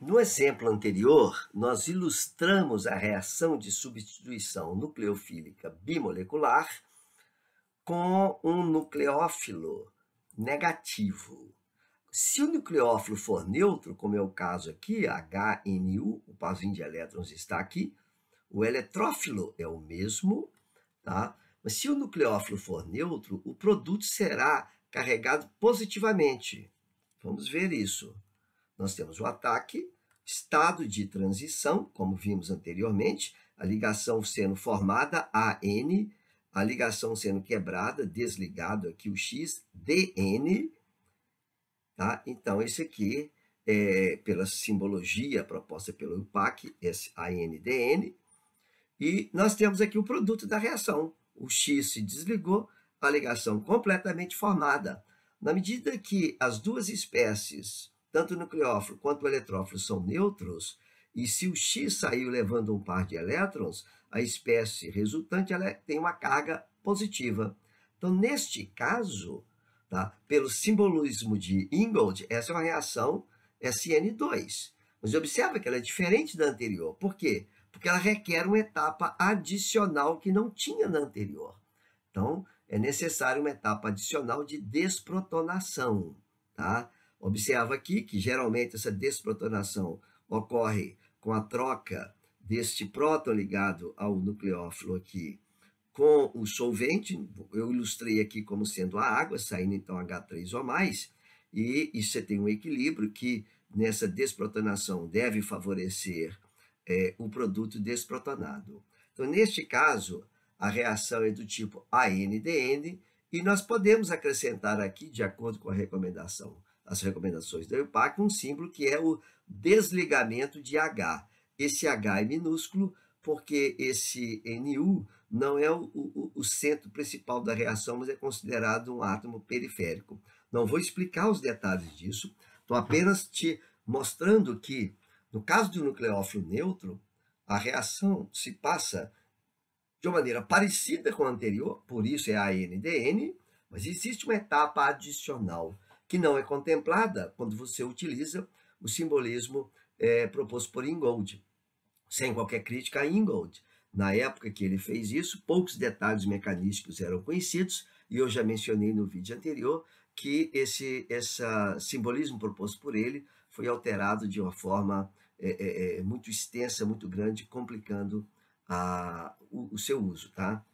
No exemplo anterior, nós ilustramos a reação de substituição nucleofílica bimolecular com um nucleófilo negativo. Se o nucleófilo for neutro, como é o caso aqui, HNU, o parzinho de elétrons está aqui, o eletrófilo é o mesmo, tá? Mas se o nucleófilo for neutro, o produto será carregado positivamente. Vamos ver isso. Nós temos o ataque, estado de transição, como vimos anteriormente, a ligação sendo formada AN, a ligação sendo quebrada, desligado aqui o X, DN. Tá? Então, esse aqui, é, pela simbologia proposta pelo UPAC, esse ANDN. E nós temos aqui o produto da reação. O X se desligou, a ligação completamente formada. Na medida que as duas espécies tanto o nucleófilo quanto o eletrófilo são nêutrons, e se o X saiu levando um par de elétrons, a espécie resultante ela tem uma carga positiva. Então, neste caso, tá, pelo simbolismo de Ingold, essa é uma reação SN2. Mas observa que ela é diferente da anterior. Por quê? Porque ela requer uma etapa adicional que não tinha na anterior. Então, é necessário uma etapa adicional de desprotonação. Tá? Observa aqui que geralmente essa desprotonação ocorre com a troca deste próton ligado ao nucleófilo aqui com o solvente, eu ilustrei aqui como sendo a água, saindo então H3 O mais, e, você tem um equilíbrio que nessa desprotonação deve favorecer é, o produto desprotonado. Então, neste caso, a reação é do tipo ANDN, e nós podemos acrescentar aqui, de acordo com a recomendação as recomendações da EUPAC, um símbolo que é o desligamento de H. Esse H é minúsculo porque esse NU não é o, o, o centro principal da reação, mas é considerado um átomo periférico. Não vou explicar os detalhes disso, estou apenas te mostrando que, no caso do nucleófilo neutro, a reação se passa de uma maneira parecida com a anterior, por isso é ANDN, mas existe uma etapa adicional que não é contemplada quando você utiliza o simbolismo é, proposto por Ingold, sem qualquer crítica a Ingold. Na época que ele fez isso, poucos detalhes mecanísticos eram conhecidos, e eu já mencionei no vídeo anterior que esse, esse simbolismo proposto por ele foi alterado de uma forma é, é, é, muito extensa, muito grande, complicando a, o, o seu uso. Tá?